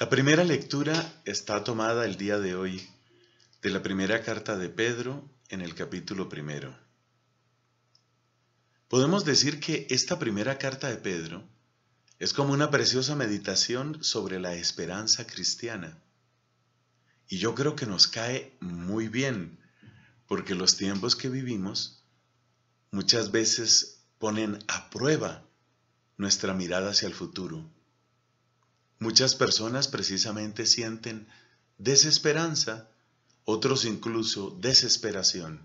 La primera lectura está tomada el día de hoy de la primera carta de Pedro en el capítulo primero. Podemos decir que esta primera carta de Pedro es como una preciosa meditación sobre la esperanza cristiana. Y yo creo que nos cae muy bien, porque los tiempos que vivimos muchas veces ponen a prueba nuestra mirada hacia el futuro. Muchas personas precisamente sienten desesperanza, otros incluso desesperación.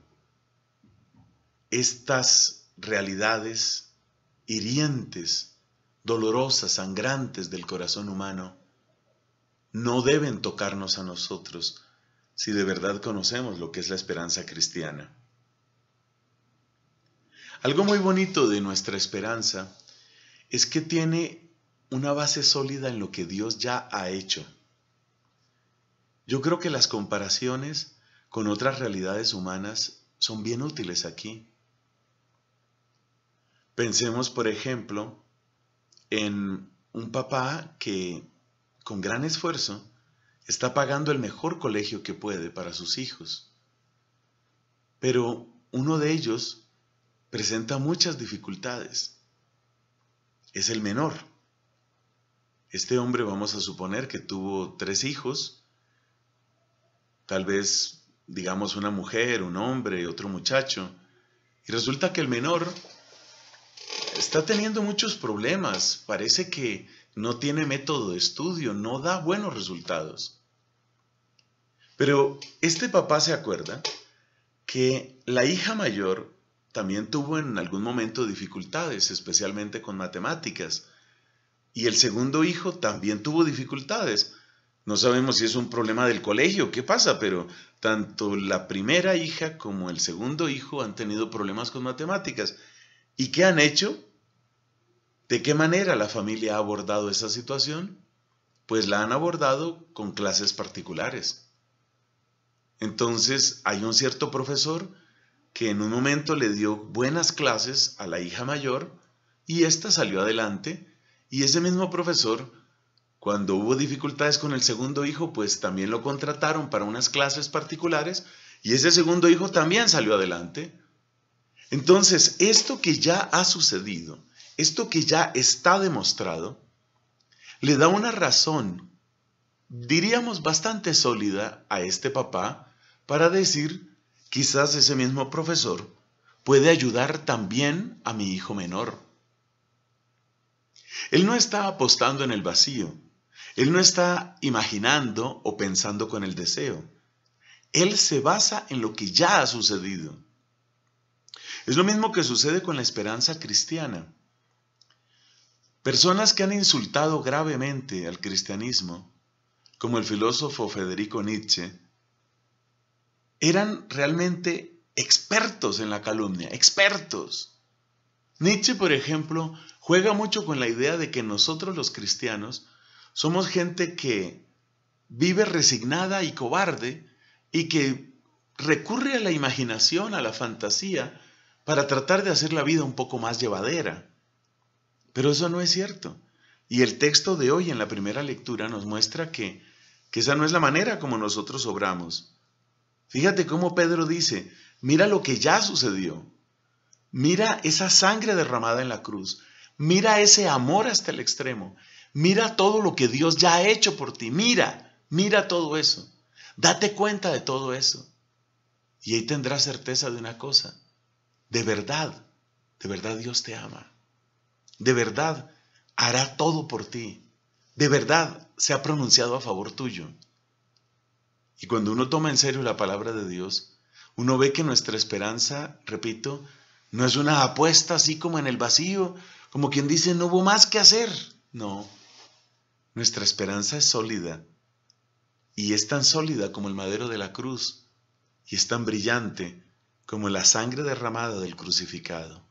Estas realidades hirientes, dolorosas, sangrantes del corazón humano, no deben tocarnos a nosotros si de verdad conocemos lo que es la esperanza cristiana. Algo muy bonito de nuestra esperanza es que tiene una base sólida en lo que Dios ya ha hecho. Yo creo que las comparaciones con otras realidades humanas son bien útiles aquí. Pensemos, por ejemplo, en un papá que, con gran esfuerzo, está pagando el mejor colegio que puede para sus hijos. Pero uno de ellos presenta muchas dificultades. Es el menor. Este hombre vamos a suponer que tuvo tres hijos, tal vez digamos una mujer, un hombre, otro muchacho, y resulta que el menor está teniendo muchos problemas, parece que no tiene método de estudio, no da buenos resultados. Pero este papá se acuerda que la hija mayor también tuvo en algún momento dificultades, especialmente con matemáticas. Y el segundo hijo también tuvo dificultades. No sabemos si es un problema del colegio, qué pasa, pero tanto la primera hija como el segundo hijo han tenido problemas con matemáticas. ¿Y qué han hecho? ¿De qué manera la familia ha abordado esa situación? Pues la han abordado con clases particulares. Entonces hay un cierto profesor que en un momento le dio buenas clases a la hija mayor y ésta salió adelante y ese mismo profesor, cuando hubo dificultades con el segundo hijo, pues también lo contrataron para unas clases particulares y ese segundo hijo también salió adelante. Entonces, esto que ya ha sucedido, esto que ya está demostrado, le da una razón, diríamos bastante sólida, a este papá para decir, quizás ese mismo profesor puede ayudar también a mi hijo menor. Él no está apostando en el vacío. Él no está imaginando o pensando con el deseo. Él se basa en lo que ya ha sucedido. Es lo mismo que sucede con la esperanza cristiana. Personas que han insultado gravemente al cristianismo, como el filósofo Federico Nietzsche, eran realmente expertos en la calumnia, expertos. Nietzsche, por ejemplo, juega mucho con la idea de que nosotros los cristianos somos gente que vive resignada y cobarde y que recurre a la imaginación, a la fantasía, para tratar de hacer la vida un poco más llevadera. Pero eso no es cierto. Y el texto de hoy en la primera lectura nos muestra que, que esa no es la manera como nosotros obramos. Fíjate cómo Pedro dice, mira lo que ya sucedió. Mira esa sangre derramada en la cruz. Mira ese amor hasta el extremo. Mira todo lo que Dios ya ha hecho por ti. Mira, mira todo eso. Date cuenta de todo eso. Y ahí tendrás certeza de una cosa. De verdad, de verdad Dios te ama. De verdad hará todo por ti. De verdad se ha pronunciado a favor tuyo. Y cuando uno toma en serio la palabra de Dios, uno ve que nuestra esperanza, repito, no es una apuesta así como en el vacío, como quien dice, no hubo más que hacer. No, nuestra esperanza es sólida y es tan sólida como el madero de la cruz y es tan brillante como la sangre derramada del crucificado.